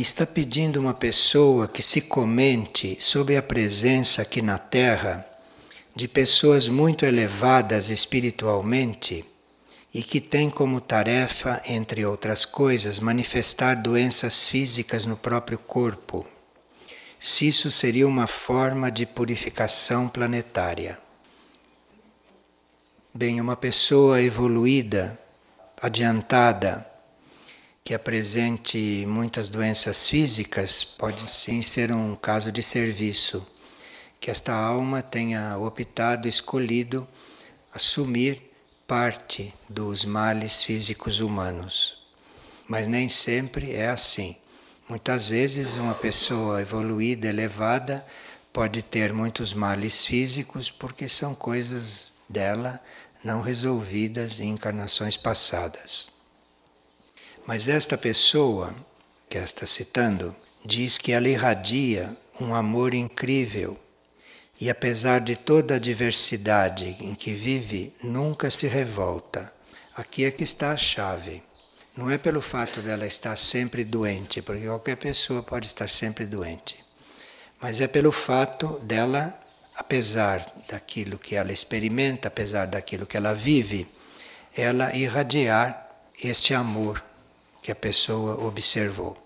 está pedindo uma pessoa que se comente sobre a presença aqui na Terra de pessoas muito elevadas espiritualmente e que tem como tarefa, entre outras coisas, manifestar doenças físicas no próprio corpo. Se isso seria uma forma de purificação planetária. Bem, uma pessoa evoluída, adiantada, que apresente muitas doenças físicas pode sim ser um caso de serviço, que esta alma tenha optado, escolhido assumir parte dos males físicos humanos. Mas nem sempre é assim. Muitas vezes uma pessoa evoluída, elevada, pode ter muitos males físicos porque são coisas dela não resolvidas em encarnações passadas. Mas esta pessoa que está citando diz que ela irradia um amor incrível e, apesar de toda a diversidade em que vive, nunca se revolta. Aqui é que está a chave. Não é pelo fato dela estar sempre doente, porque qualquer pessoa pode estar sempre doente, mas é pelo fato dela, apesar daquilo que ela experimenta, apesar daquilo que ela vive, ela irradiar este amor que a pessoa observou.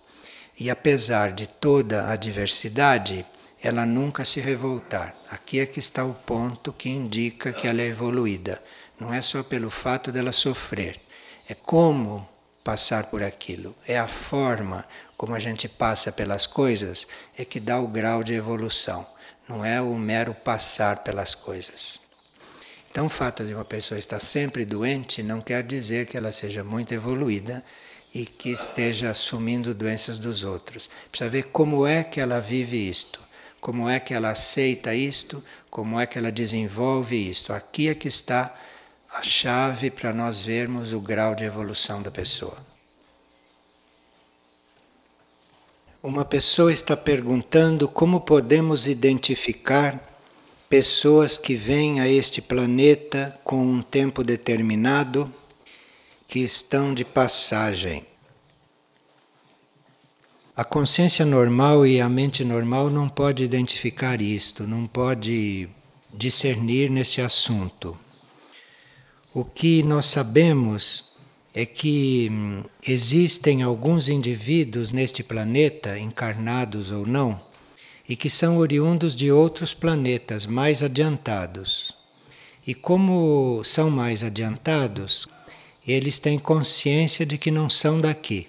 E apesar de toda a diversidade, ela nunca se revoltar. Aqui é que está o ponto que indica que ela é evoluída. Não é só pelo fato dela sofrer, é como passar por aquilo, é a forma como a gente passa pelas coisas é que dá o grau de evolução. Não é o mero passar pelas coisas. Então, o fato de uma pessoa estar sempre doente não quer dizer que ela seja muito evoluída e que esteja assumindo doenças dos outros. Precisa ver como é que ela vive isto, como é que ela aceita isto, como é que ela desenvolve isto. Aqui é que está a chave para nós vermos o grau de evolução da pessoa. Uma pessoa está perguntando como podemos identificar pessoas que vêm a este planeta com um tempo determinado que estão de passagem. A consciência normal e a mente normal não pode identificar isto, não pode discernir nesse assunto. O que nós sabemos é que hum, existem alguns indivíduos neste planeta, encarnados ou não, e que são oriundos de outros planetas mais adiantados. E como são mais adiantados, eles têm consciência de que não são daqui.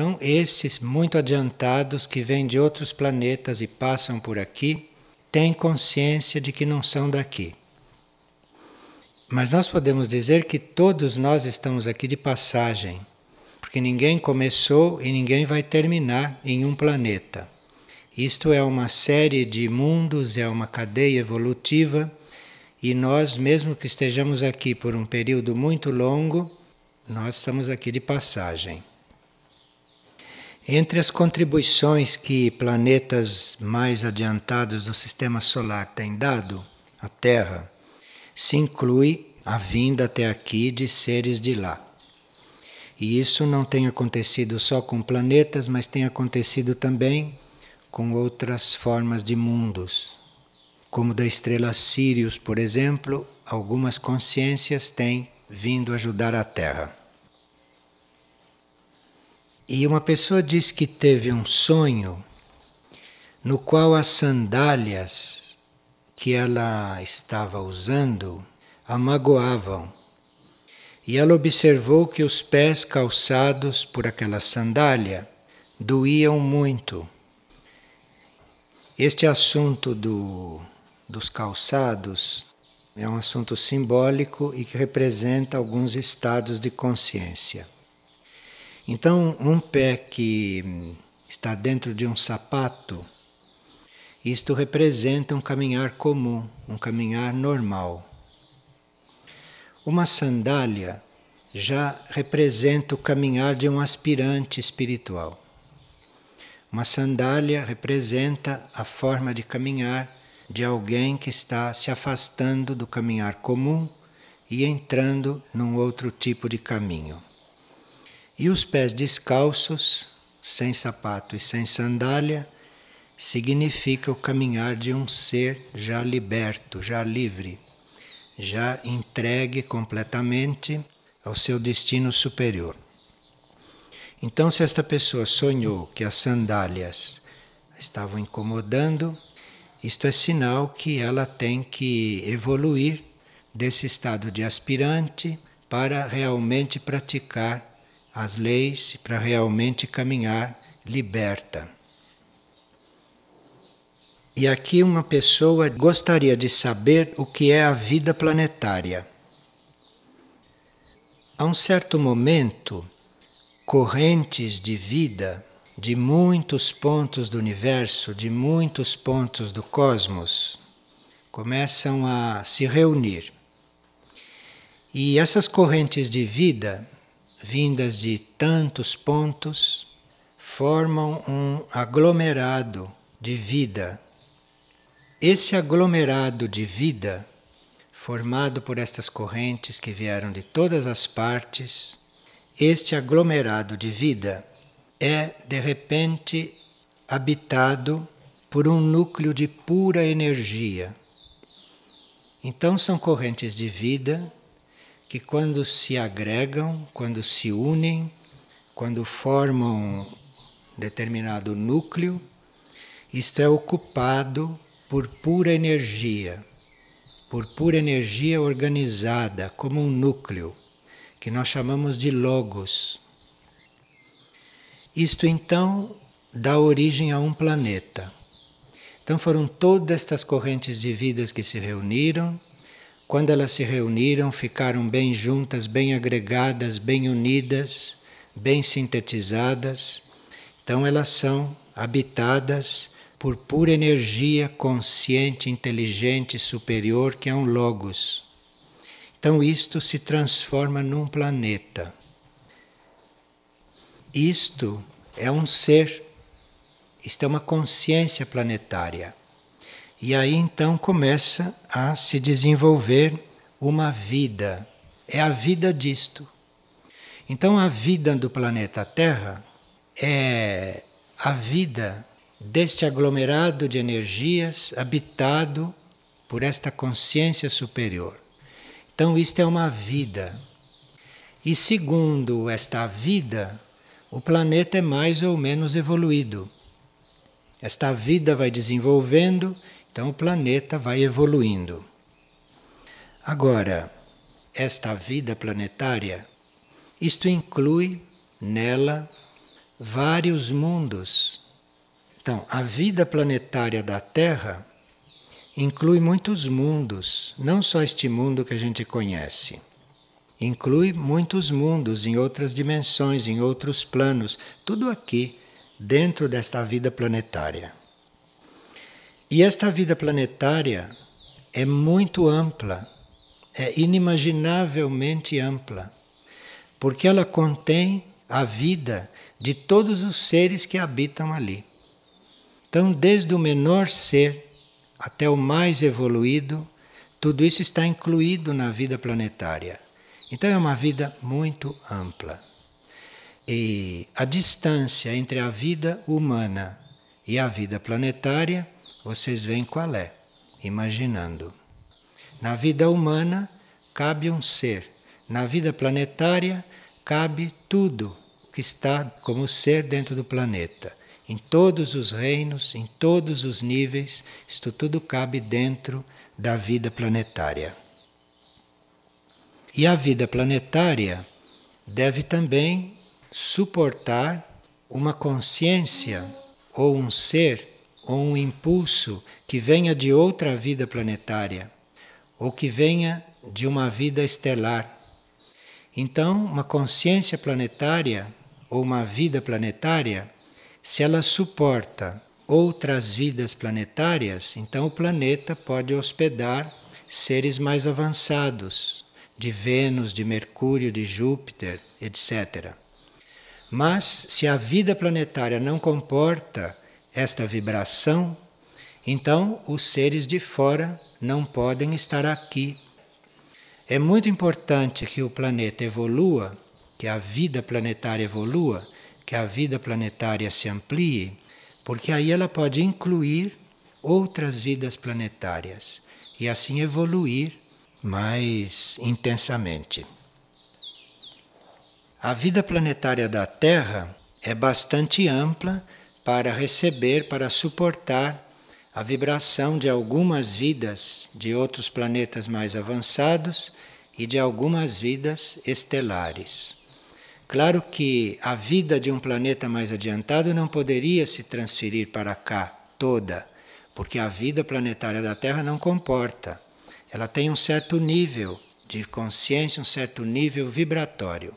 Então, esses muito adiantados que vêm de outros planetas e passam por aqui, têm consciência de que não são daqui. Mas nós podemos dizer que todos nós estamos aqui de passagem, porque ninguém começou e ninguém vai terminar em um planeta. Isto é uma série de mundos, é uma cadeia evolutiva, e nós, mesmo que estejamos aqui por um período muito longo, nós estamos aqui de passagem. Entre as contribuições que planetas mais adiantados do sistema solar têm dado à Terra, se inclui a vinda até aqui de seres de lá. E isso não tem acontecido só com planetas, mas tem acontecido também com outras formas de mundos. Como da estrela Sirius, por exemplo, algumas consciências têm vindo ajudar a Terra. E uma pessoa disse que teve um sonho no qual as sandálias que ela estava usando amagoavam. E ela observou que os pés calçados por aquela sandália doíam muito. Este assunto do, dos calçados é um assunto simbólico e que representa alguns estados de consciência. Então, um pé que está dentro de um sapato, isto representa um caminhar comum, um caminhar normal. Uma sandália já representa o caminhar de um aspirante espiritual. Uma sandália representa a forma de caminhar de alguém que está se afastando do caminhar comum e entrando num outro tipo de caminho. E os pés descalços, sem sapato e sem sandália, significa o caminhar de um ser já liberto, já livre, já entregue completamente ao seu destino superior. Então, se esta pessoa sonhou que as sandálias estavam incomodando, isto é sinal que ela tem que evoluir desse estado de aspirante para realmente praticar as leis para realmente caminhar liberta. E aqui uma pessoa gostaria de saber o que é a vida planetária. A um certo momento, correntes de vida de muitos pontos do universo, de muitos pontos do cosmos, começam a se reunir. E essas correntes de vida vindas de tantos pontos, formam um aglomerado de vida. Esse aglomerado de vida, formado por estas correntes que vieram de todas as partes, este aglomerado de vida é de repente habitado por um núcleo de pura energia. Então são correntes de vida que quando se agregam, quando se unem, quando formam determinado núcleo, isto é ocupado por pura energia, por pura energia organizada como um núcleo, que nós chamamos de logos. Isto então dá origem a um planeta. Então foram todas estas correntes de vidas que se reuniram quando elas se reuniram, ficaram bem juntas, bem agregadas, bem unidas, bem sintetizadas. Então elas são habitadas por pura energia consciente, inteligente, superior, que é um logos. Então isto se transforma num planeta. Isto é um ser, isto é uma consciência planetária. E aí então começa a se desenvolver uma vida. É a vida disto. Então a vida do planeta Terra é a vida deste aglomerado de energias habitado por esta consciência superior. Então isto é uma vida. E segundo esta vida, o planeta é mais ou menos evoluído. Esta vida vai desenvolvendo então o planeta vai evoluindo. Agora, esta vida planetária, isto inclui nela vários mundos. Então, a vida planetária da Terra inclui muitos mundos, não só este mundo que a gente conhece. Inclui muitos mundos em outras dimensões, em outros planos, tudo aqui dentro desta vida planetária. E esta vida planetária é muito ampla, é inimaginavelmente ampla, porque ela contém a vida de todos os seres que habitam ali. Então, desde o menor ser até o mais evoluído, tudo isso está incluído na vida planetária. Então, é uma vida muito ampla. E a distância entre a vida humana e a vida planetária vocês veem qual é, imaginando. Na vida humana cabe um ser, na vida planetária cabe tudo que está como ser dentro do planeta. Em todos os reinos, em todos os níveis, isto tudo cabe dentro da vida planetária. E a vida planetária deve também suportar uma consciência ou um ser ou um impulso que venha de outra vida planetária ou que venha de uma vida estelar. Então, uma consciência planetária ou uma vida planetária, se ela suporta outras vidas planetárias, então o planeta pode hospedar seres mais avançados, de Vênus, de Mercúrio, de Júpiter, etc. Mas se a vida planetária não comporta esta vibração, então os seres de fora não podem estar aqui. É muito importante que o planeta evolua, que a vida planetária evolua, que a vida planetária se amplie, porque aí ela pode incluir outras vidas planetárias e assim evoluir mais intensamente. A vida planetária da Terra é bastante ampla para receber, para suportar a vibração de algumas vidas de outros planetas mais avançados e de algumas vidas estelares. Claro que a vida de um planeta mais adiantado não poderia se transferir para cá toda, porque a vida planetária da Terra não comporta. Ela tem um certo nível de consciência, um certo nível vibratório.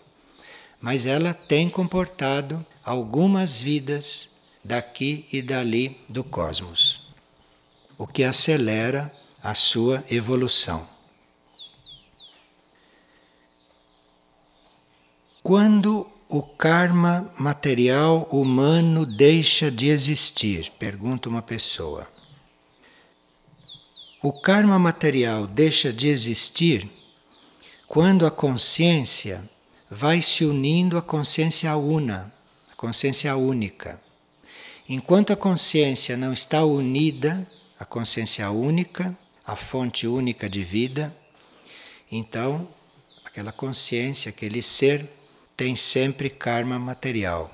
Mas ela tem comportado algumas vidas daqui e dali do cosmos, o que acelera a sua evolução. Quando o karma material humano deixa de existir? Pergunta uma pessoa. O karma material deixa de existir quando a consciência vai se unindo à consciência una, à consciência única. Enquanto a consciência não está unida, a consciência única, a fonte única de vida, então aquela consciência, aquele ser, tem sempre karma material.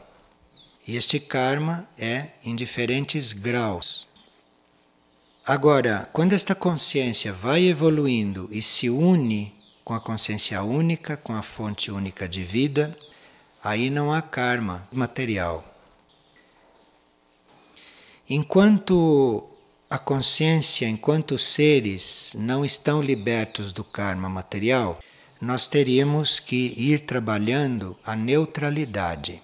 E este karma é em diferentes graus. Agora, quando esta consciência vai evoluindo e se une com a consciência única, com a fonte única de vida, aí não há karma material. Enquanto a consciência, enquanto os seres não estão libertos do karma material, nós teríamos que ir trabalhando a neutralidade.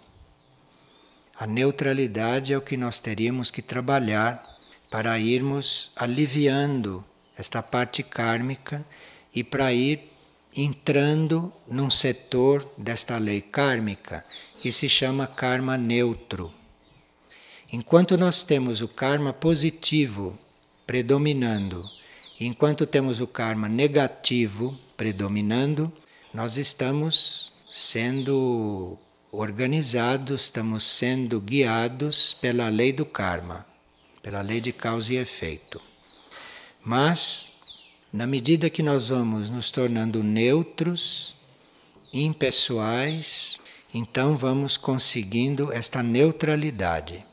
A neutralidade é o que nós teríamos que trabalhar para irmos aliviando esta parte kármica e para ir entrando num setor desta lei kármica que se chama karma neutro. Enquanto nós temos o karma positivo predominando, enquanto temos o karma negativo predominando, nós estamos sendo organizados, estamos sendo guiados pela lei do karma, pela lei de causa e efeito. Mas, na medida que nós vamos nos tornando neutros, impessoais, então vamos conseguindo esta neutralidade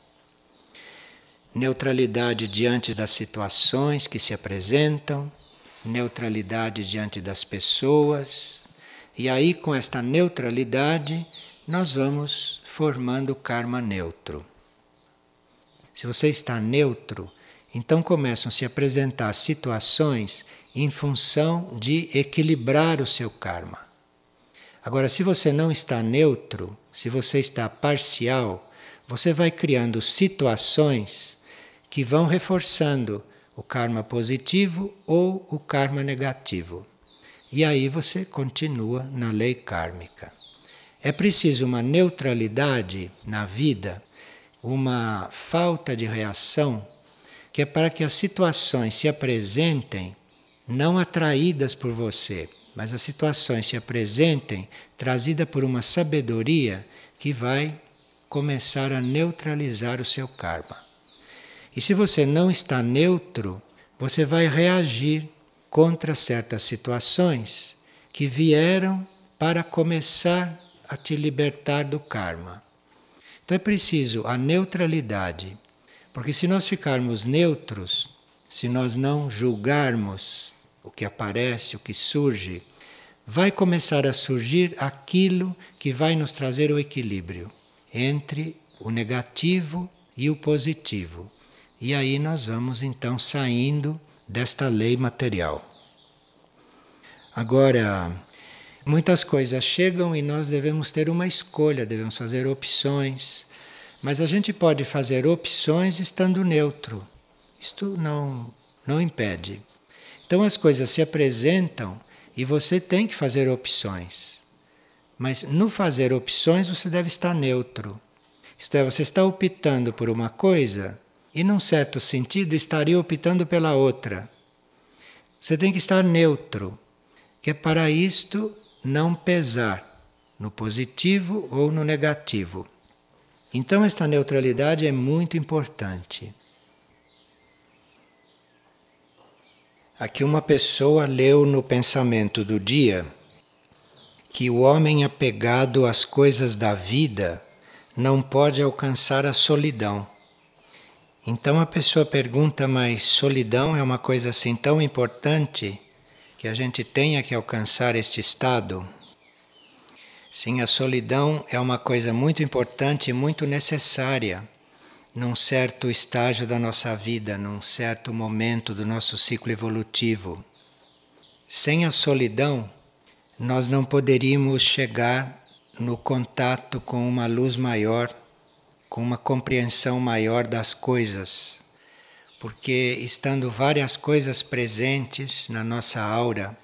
neutralidade diante das situações que se apresentam, neutralidade diante das pessoas. E aí, com esta neutralidade, nós vamos formando karma neutro. Se você está neutro, então começam a se apresentar situações em função de equilibrar o seu karma. Agora, se você não está neutro, se você está parcial, você vai criando situações que vão reforçando o karma positivo ou o karma negativo. E aí você continua na lei kármica. É preciso uma neutralidade na vida, uma falta de reação, que é para que as situações se apresentem não atraídas por você, mas as situações se apresentem trazida por uma sabedoria que vai começar a neutralizar o seu karma. E se você não está neutro, você vai reagir contra certas situações que vieram para começar a te libertar do karma. Então é preciso a neutralidade, porque se nós ficarmos neutros, se nós não julgarmos o que aparece, o que surge, vai começar a surgir aquilo que vai nos trazer o equilíbrio entre o negativo e o positivo. E aí nós vamos então saindo desta lei material. Agora, muitas coisas chegam e nós devemos ter uma escolha, devemos fazer opções. Mas a gente pode fazer opções estando neutro. Isto não, não impede. Então as coisas se apresentam e você tem que fazer opções. Mas no fazer opções você deve estar neutro. Isto é, você está optando por uma coisa e, num certo sentido, estaria optando pela outra. Você tem que estar neutro, que é para isto não pesar no positivo ou no negativo. Então, esta neutralidade é muito importante. Aqui, uma pessoa leu no pensamento do dia que o homem apegado às coisas da vida não pode alcançar a solidão então a pessoa pergunta, mas solidão é uma coisa assim tão importante que a gente tenha que alcançar este estado? Sim, a solidão é uma coisa muito importante e muito necessária num certo estágio da nossa vida, num certo momento do nosso ciclo evolutivo. Sem a solidão, nós não poderíamos chegar no contato com uma luz maior com uma compreensão maior das coisas. Porque estando várias coisas presentes na nossa aura,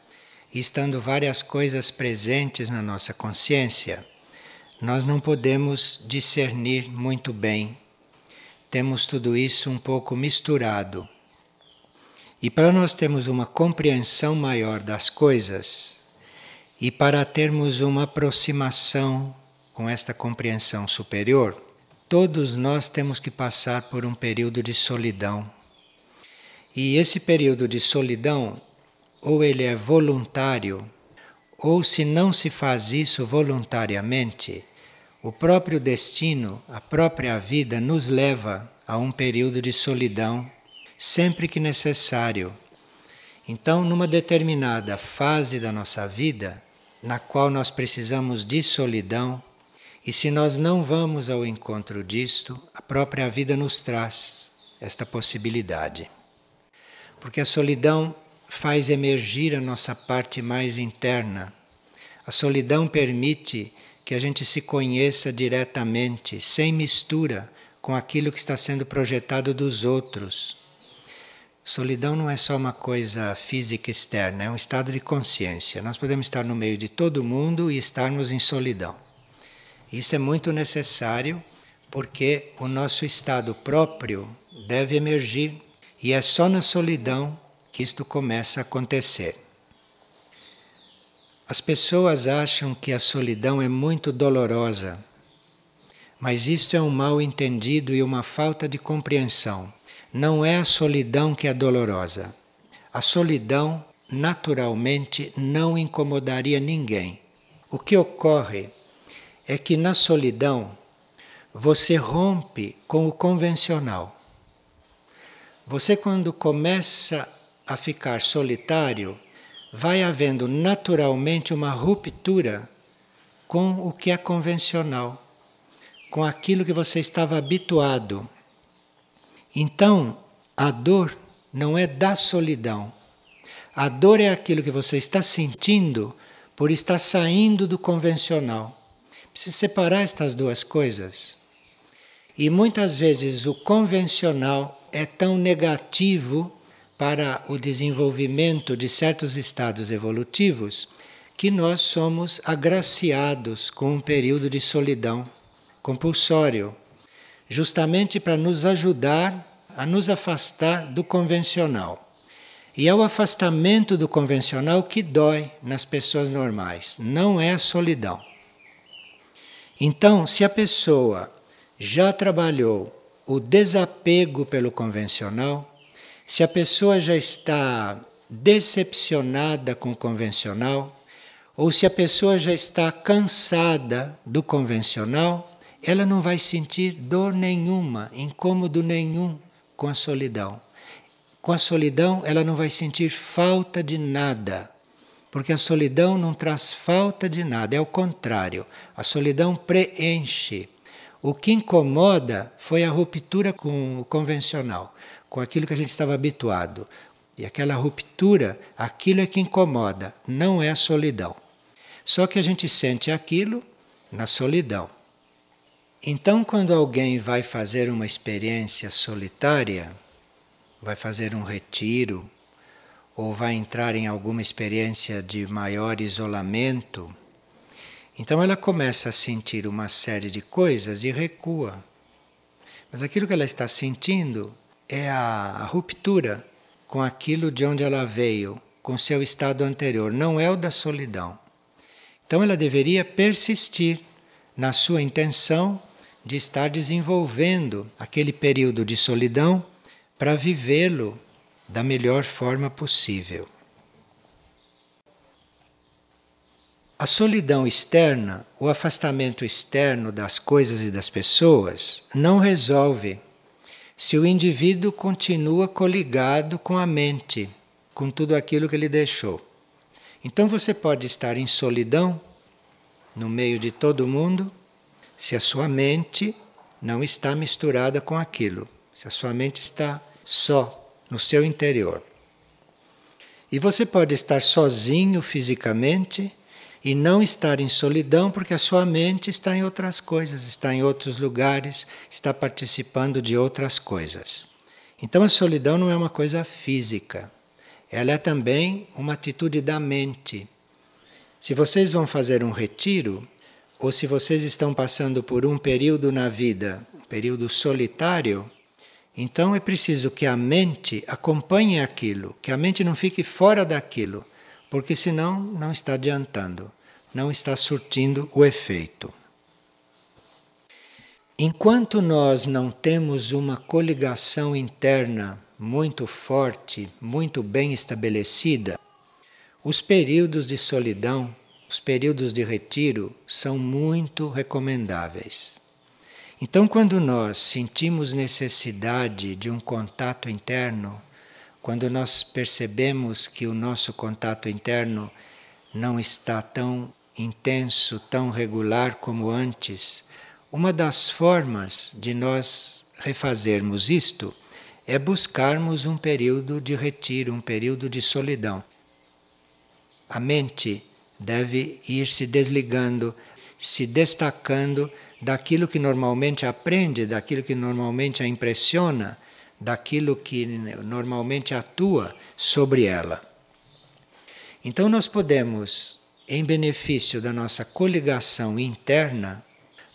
estando várias coisas presentes na nossa consciência, nós não podemos discernir muito bem. Temos tudo isso um pouco misturado. E para nós termos uma compreensão maior das coisas e para termos uma aproximação com esta compreensão superior, Todos nós temos que passar por um período de solidão. E esse período de solidão, ou ele é voluntário, ou se não se faz isso voluntariamente, o próprio destino, a própria vida nos leva a um período de solidão, sempre que necessário. Então, numa determinada fase da nossa vida, na qual nós precisamos de solidão, e se nós não vamos ao encontro disto, a própria vida nos traz esta possibilidade. Porque a solidão faz emergir a nossa parte mais interna. A solidão permite que a gente se conheça diretamente, sem mistura com aquilo que está sendo projetado dos outros. Solidão não é só uma coisa física externa, é um estado de consciência. Nós podemos estar no meio de todo mundo e estarmos em solidão. Isso é muito necessário porque o nosso estado próprio deve emergir e é só na solidão que isto começa a acontecer. As pessoas acham que a solidão é muito dolorosa, mas isto é um mal entendido e uma falta de compreensão. Não é a solidão que é dolorosa. A solidão naturalmente não incomodaria ninguém. O que ocorre é que na solidão você rompe com o convencional. Você, quando começa a ficar solitário, vai havendo naturalmente uma ruptura com o que é convencional, com aquilo que você estava habituado. Então, a dor não é da solidão. A dor é aquilo que você está sentindo por estar saindo do convencional. Precisa separar estas duas coisas. E muitas vezes o convencional é tão negativo para o desenvolvimento de certos estados evolutivos que nós somos agraciados com um período de solidão compulsório, justamente para nos ajudar a nos afastar do convencional. E é o afastamento do convencional que dói nas pessoas normais, não é a solidão. Então, se a pessoa já trabalhou o desapego pelo convencional, se a pessoa já está decepcionada com o convencional, ou se a pessoa já está cansada do convencional, ela não vai sentir dor nenhuma, incômodo nenhum com a solidão. Com a solidão, ela não vai sentir falta de nada porque a solidão não traz falta de nada, é o contrário. A solidão preenche. O que incomoda foi a ruptura com o convencional, com aquilo que a gente estava habituado. E aquela ruptura, aquilo é que incomoda, não é a solidão. Só que a gente sente aquilo na solidão. Então, quando alguém vai fazer uma experiência solitária, vai fazer um retiro, ou vai entrar em alguma experiência de maior isolamento, então ela começa a sentir uma série de coisas e recua. Mas aquilo que ela está sentindo é a, ruptura com aquilo de onde ela veio, com seu estado anterior, não é o da solidão. Então ela deveria persistir na sua intenção de estar desenvolvendo aquele período de solidão para vivê-lo da melhor forma possível. A solidão externa, o afastamento externo das coisas e das pessoas, não resolve se o indivíduo continua coligado com a mente, com tudo aquilo que ele deixou. Então você pode estar em solidão no meio de todo mundo se a sua mente não está misturada com aquilo, se a sua mente está só no seu interior. E você pode estar sozinho fisicamente e não estar em solidão porque a sua mente está em outras coisas, está em outros lugares, está participando de outras coisas. Então a solidão não é uma coisa física, ela é também uma atitude da mente. Se vocês vão fazer um retiro, ou se vocês estão passando por um período na vida, um período solitário, então é preciso que a mente acompanhe aquilo, que a mente não fique fora daquilo, porque senão não está adiantando, não está surtindo o efeito. Enquanto nós não temos uma coligação interna muito forte, muito bem estabelecida, os períodos de solidão, os períodos de retiro são muito recomendáveis. Então, quando nós sentimos necessidade de um contato interno, quando nós percebemos que o nosso contato interno não está tão intenso, tão regular como antes, uma das formas de nós refazermos isto é buscarmos um período de retiro, um período de solidão. A mente deve ir se desligando, se destacando daquilo que normalmente aprende, daquilo que normalmente a impressiona, daquilo que normalmente atua sobre ela. Então, nós podemos, em benefício da nossa coligação interna,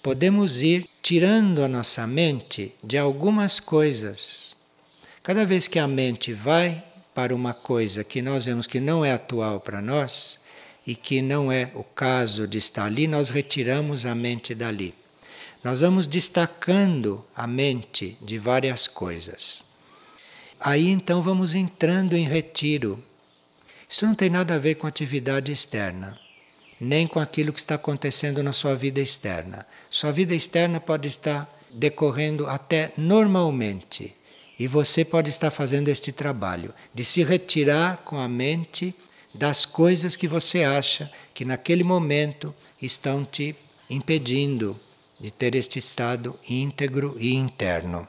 podemos ir tirando a nossa mente de algumas coisas. Cada vez que a mente vai para uma coisa que nós vemos que não é atual para nós e que não é o caso de estar ali, nós retiramos a mente dali. Nós vamos destacando a mente de várias coisas. Aí então vamos entrando em retiro. Isso não tem nada a ver com atividade externa, nem com aquilo que está acontecendo na sua vida externa. Sua vida externa pode estar decorrendo até normalmente, e você pode estar fazendo este trabalho de se retirar com a mente das coisas que você acha que naquele momento estão te impedindo de ter este estado íntegro e interno.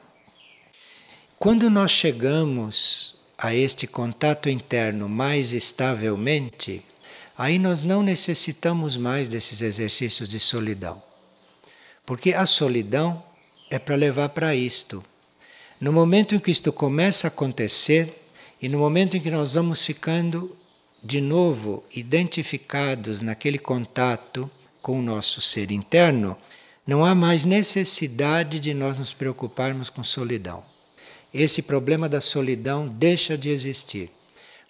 Quando nós chegamos a este contato interno mais estavelmente, aí nós não necessitamos mais desses exercícios de solidão. Porque a solidão é para levar para isto. No momento em que isto começa a acontecer e no momento em que nós vamos ficando de novo identificados naquele contato com o nosso ser interno, não há mais necessidade de nós nos preocuparmos com solidão. Esse problema da solidão deixa de existir,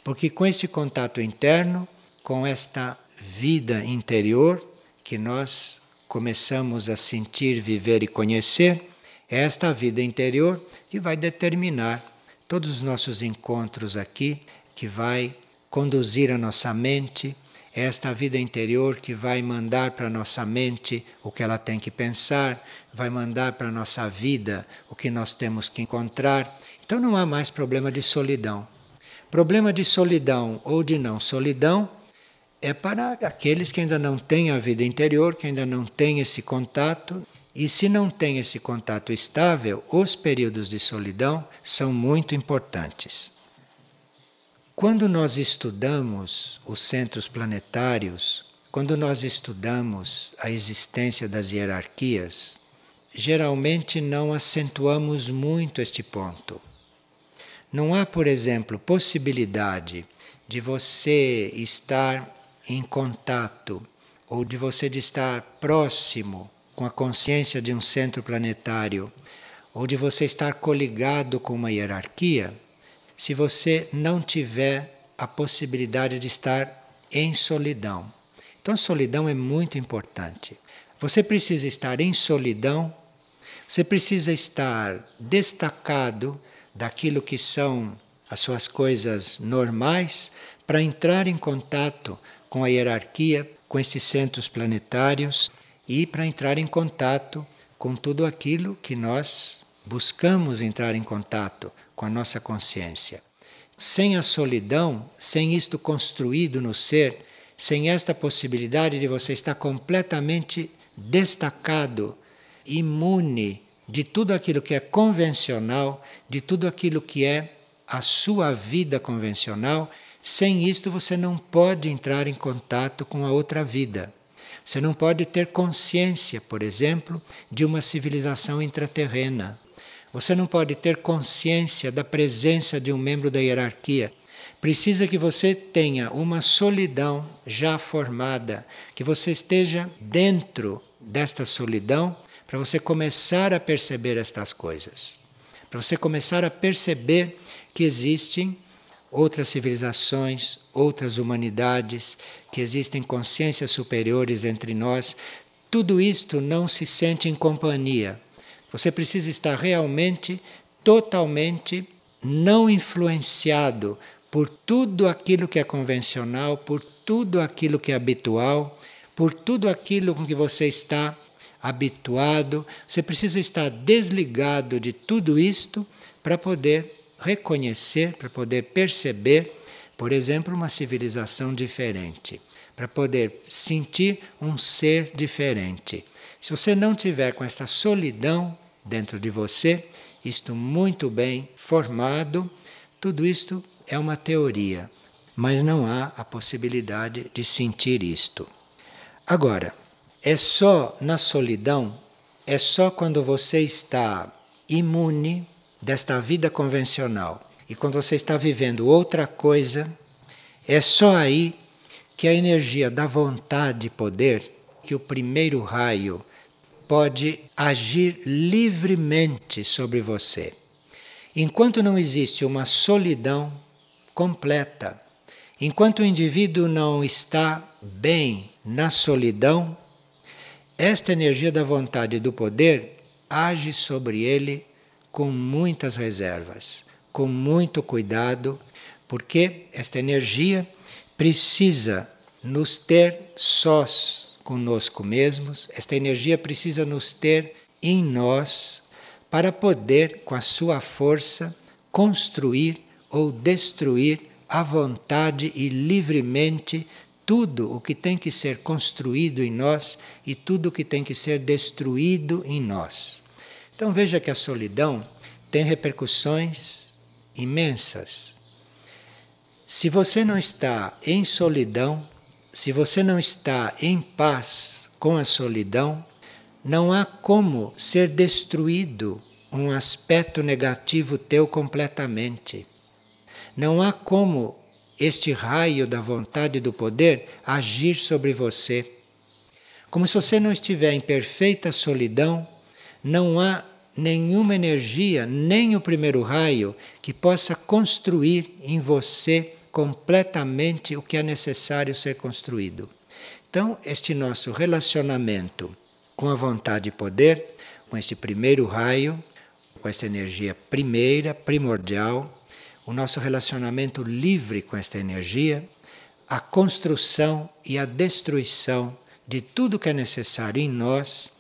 porque com esse contato interno, com esta vida interior que nós começamos a sentir, viver e conhecer, é esta vida interior que vai determinar todos os nossos encontros aqui, que vai conduzir a nossa mente, é esta vida interior que vai mandar para nossa mente o que ela tem que pensar, vai mandar para nossa vida o que nós temos que encontrar. Então não há mais problema de solidão. Problema de solidão ou de não solidão é para aqueles que ainda não têm a vida interior, que ainda não têm esse contato. E se não tem esse contato estável, os períodos de solidão são muito importantes. Quando nós estudamos os centros planetários, quando nós estudamos a existência das hierarquias, geralmente não acentuamos muito este ponto. Não há, por exemplo, possibilidade de você estar em contato ou de você de estar próximo com a consciência de um centro planetário ou de você estar coligado com uma hierarquia se você não tiver a possibilidade de estar em solidão. Então, solidão é muito importante. Você precisa estar em solidão, você precisa estar destacado daquilo que são as suas coisas normais para entrar em contato com a hierarquia, com esses centros planetários e para entrar em contato com tudo aquilo que nós buscamos entrar em contato com a nossa consciência. Sem a solidão, sem isto construído no ser, sem esta possibilidade de você estar completamente destacado, imune de tudo aquilo que é convencional, de tudo aquilo que é a sua vida convencional, sem isto você não pode entrar em contato com a outra vida. Você não pode ter consciência, por exemplo, de uma civilização intraterrena. Você não pode ter consciência da presença de um membro da hierarquia. Precisa que você tenha uma solidão já formada, que você esteja dentro desta solidão para você começar a perceber estas coisas. Para você começar a perceber que existem outras civilizações, outras humanidades, que existem consciências superiores entre nós. Tudo isto não se sente em companhia você precisa estar realmente, totalmente não influenciado por tudo aquilo que é convencional, por tudo aquilo que é habitual, por tudo aquilo com que você está habituado. Você precisa estar desligado de tudo isto para poder reconhecer, para poder perceber, por exemplo, uma civilização diferente, para poder sentir um ser diferente. Se você não tiver com esta solidão dentro de você, isto muito bem formado, tudo isto é uma teoria, mas não há a possibilidade de sentir isto. Agora, é só na solidão, é só quando você está imune desta vida convencional e quando você está vivendo outra coisa, é só aí que a energia da vontade e poder, que o primeiro raio pode agir livremente sobre você. Enquanto não existe uma solidão completa, enquanto o indivíduo não está bem na solidão, esta energia da vontade e do poder age sobre ele com muitas reservas, com muito cuidado, porque esta energia precisa nos ter sós conosco mesmos, esta energia precisa nos ter em nós para poder, com a sua força, construir ou destruir à vontade e livremente tudo o que tem que ser construído em nós e tudo o que tem que ser destruído em nós. Então veja que a solidão tem repercussões imensas. Se você não está em solidão, se você não está em paz com a solidão, não há como ser destruído um aspecto negativo teu completamente. Não há como este raio da vontade do poder agir sobre você. Como se você não estiver em perfeita solidão, não há nenhuma energia, nem o primeiro raio que possa construir em você completamente o que é necessário ser construído. Então, este nosso relacionamento com a vontade e poder, com este primeiro raio, com esta energia primeira, primordial, o nosso relacionamento livre com esta energia, a construção e a destruição de tudo que é necessário em nós,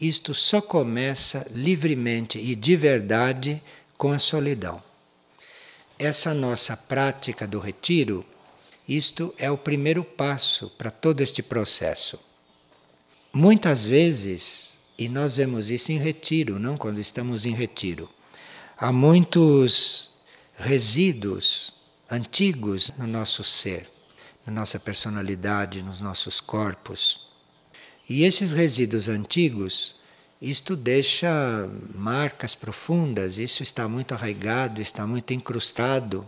isto só começa livremente e de verdade com a solidão essa nossa prática do retiro, isto é o primeiro passo para todo este processo. Muitas vezes, e nós vemos isso em retiro, não quando estamos em retiro, há muitos resíduos antigos no nosso ser, na nossa personalidade, nos nossos corpos. E esses resíduos antigos isto deixa marcas profundas, isso está muito arraigado, está muito incrustado.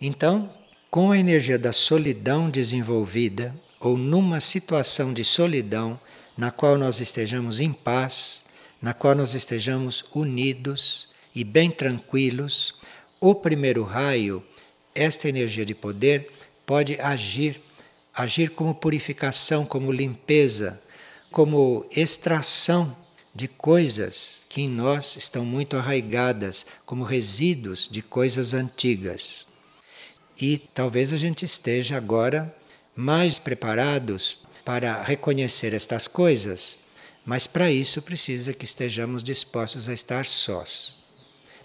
Então, com a energia da solidão desenvolvida, ou numa situação de solidão na qual nós estejamos em paz, na qual nós estejamos unidos e bem tranquilos, o primeiro raio, esta energia de poder, pode agir, agir como purificação, como limpeza, como extração de coisas que em nós estão muito arraigadas, como resíduos de coisas antigas. E talvez a gente esteja agora mais preparados para reconhecer estas coisas, mas para isso precisa que estejamos dispostos a estar sós.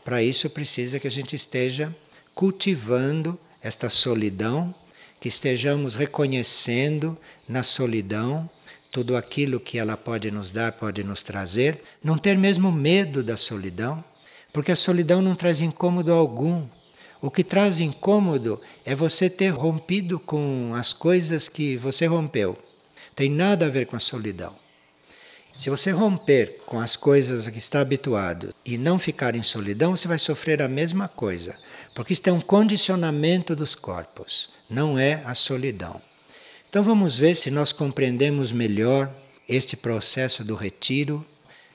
Para isso precisa que a gente esteja cultivando esta solidão, que estejamos reconhecendo na solidão tudo aquilo que ela pode nos dar, pode nos trazer, não ter mesmo medo da solidão, porque a solidão não traz incômodo algum. O que traz incômodo é você ter rompido com as coisas que você rompeu. Tem nada a ver com a solidão. Se você romper com as coisas a que está habituado e não ficar em solidão, você vai sofrer a mesma coisa, porque isso é um condicionamento dos corpos, não é a solidão. Então vamos ver se nós compreendemos melhor este processo do retiro,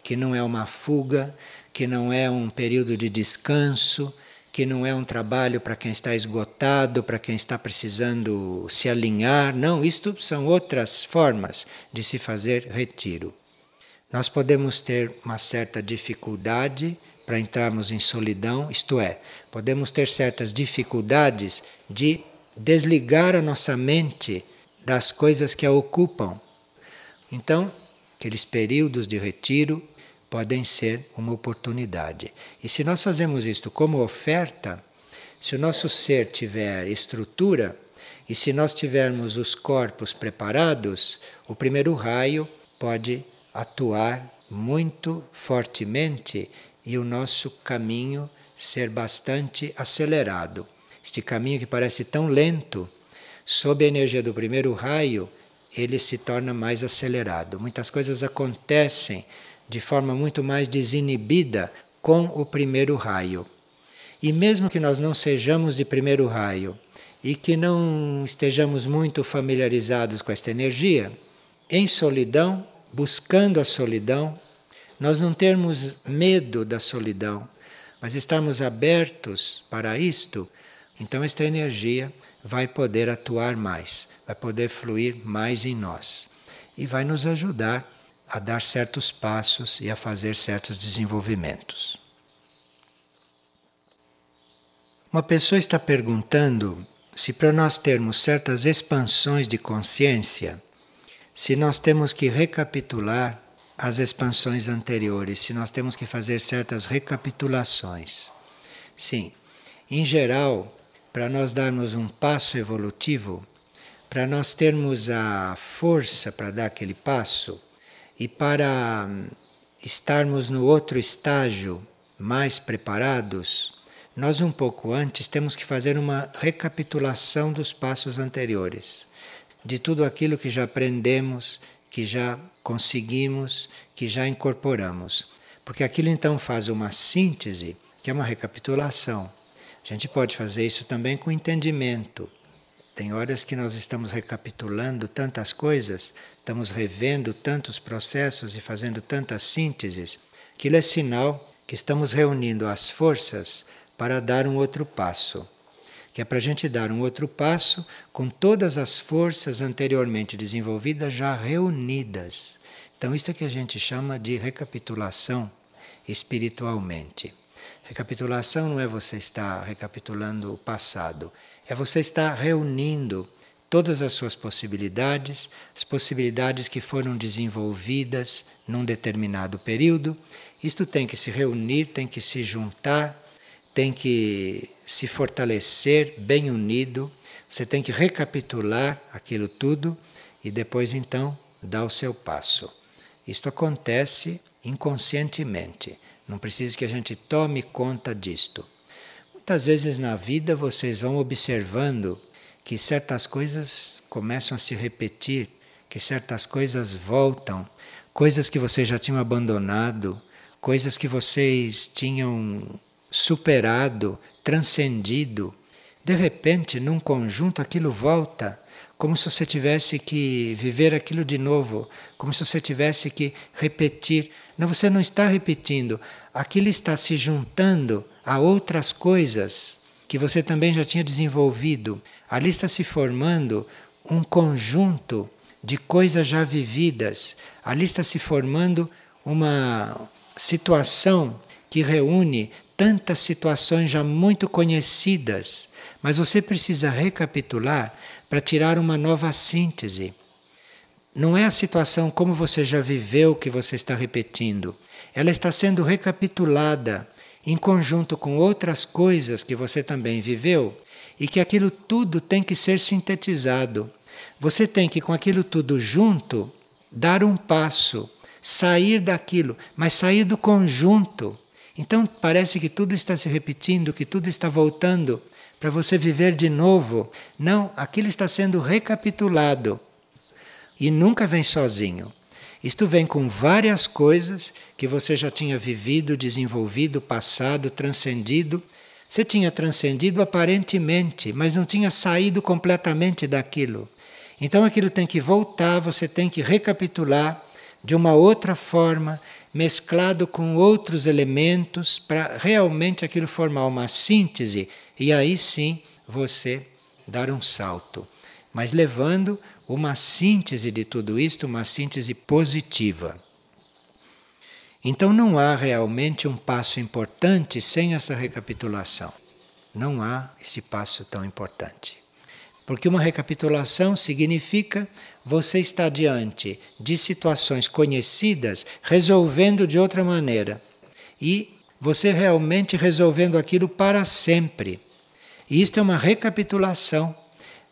que não é uma fuga, que não é um período de descanso, que não é um trabalho para quem está esgotado, para quem está precisando se alinhar. Não, isto são outras formas de se fazer retiro. Nós podemos ter uma certa dificuldade para entrarmos em solidão, isto é, podemos ter certas dificuldades de desligar a nossa mente das coisas que a ocupam. Então, aqueles períodos de retiro podem ser uma oportunidade. E se nós fazemos isto como oferta, se o nosso ser tiver estrutura e se nós tivermos os corpos preparados, o primeiro raio pode atuar muito fortemente e o nosso caminho ser bastante acelerado. Este caminho que parece tão lento sob a energia do primeiro raio, ele se torna mais acelerado. Muitas coisas acontecem de forma muito mais desinibida com o primeiro raio. E mesmo que nós não sejamos de primeiro raio e que não estejamos muito familiarizados com esta energia, em solidão, buscando a solidão, nós não termos medo da solidão, mas estamos abertos para isto, então esta energia vai poder atuar mais, vai poder fluir mais em nós e vai nos ajudar a dar certos passos e a fazer certos desenvolvimentos. Uma pessoa está perguntando se para nós termos certas expansões de consciência, se nós temos que recapitular as expansões anteriores, se nós temos que fazer certas recapitulações. Sim, em geral, para nós darmos um passo evolutivo, para nós termos a força para dar aquele passo e para hum, estarmos no outro estágio mais preparados, nós um pouco antes temos que fazer uma recapitulação dos passos anteriores, de tudo aquilo que já aprendemos, que já conseguimos, que já incorporamos. Porque aquilo então faz uma síntese, que é uma recapitulação. A gente pode fazer isso também com entendimento. Tem horas que nós estamos recapitulando tantas coisas, estamos revendo tantos processos e fazendo tantas sínteses, que é sinal que estamos reunindo as forças para dar um outro passo. Que é para a gente dar um outro passo com todas as forças anteriormente desenvolvidas já reunidas. Então, isso é que a gente chama de recapitulação espiritualmente. Recapitulação não é você estar recapitulando o passado, é você estar reunindo todas as suas possibilidades, as possibilidades que foram desenvolvidas num determinado período. Isto tem que se reunir, tem que se juntar, tem que se fortalecer bem unido. Você tem que recapitular aquilo tudo e depois então dar o seu passo. Isto acontece inconscientemente. Não precisa que a gente tome conta disto. Muitas vezes na vida vocês vão observando que certas coisas começam a se repetir, que certas coisas voltam, coisas que vocês já tinham abandonado, coisas que vocês tinham superado, transcendido. De repente, num conjunto, aquilo volta como se você tivesse que viver aquilo de novo, como se você tivesse que repetir. Não, você não está repetindo, aquilo está se juntando a outras coisas que você também já tinha desenvolvido. Ali está se formando um conjunto de coisas já vividas, ali está se formando uma situação que reúne tantas situações já muito conhecidas, mas você precisa recapitular para tirar uma nova síntese. Não é a situação como você já viveu que você está repetindo. Ela está sendo recapitulada em conjunto com outras coisas que você também viveu e que aquilo tudo tem que ser sintetizado. Você tem que, com aquilo tudo junto, dar um passo, sair daquilo, mas sair do conjunto. Então parece que tudo está se repetindo, que tudo está voltando para você viver de novo. Não, aquilo está sendo recapitulado. E nunca vem sozinho. Isto vem com várias coisas que você já tinha vivido, desenvolvido, passado, transcendido. Você tinha transcendido aparentemente, mas não tinha saído completamente daquilo. Então aquilo tem que voltar, você tem que recapitular de uma outra forma, mesclado com outros elementos para realmente aquilo formar uma síntese e aí sim você dar um salto. Mas levando uma síntese de tudo isto, uma síntese positiva. Então não há realmente um passo importante sem essa recapitulação. Não há esse passo tão importante. Porque uma recapitulação significa você estar diante de situações conhecidas, resolvendo de outra maneira. E você realmente resolvendo aquilo para sempre. E isto é uma recapitulação.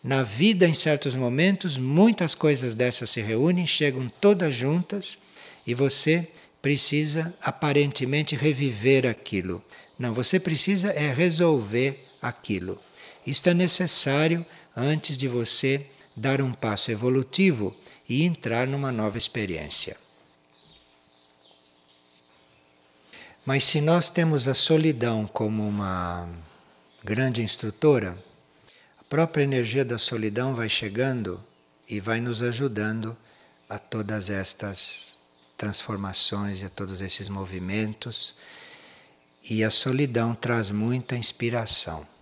Na vida, em certos momentos, muitas coisas dessas se reúnem, chegam todas juntas e você precisa aparentemente reviver aquilo. Não, você precisa é resolver aquilo. Isto é necessário antes de você dar um passo evolutivo e entrar numa nova experiência. Mas se nós temos a solidão como uma grande instrutora, a própria energia da solidão vai chegando e vai nos ajudando a todas estas transformações e a todos esses movimentos. E a solidão traz muita inspiração.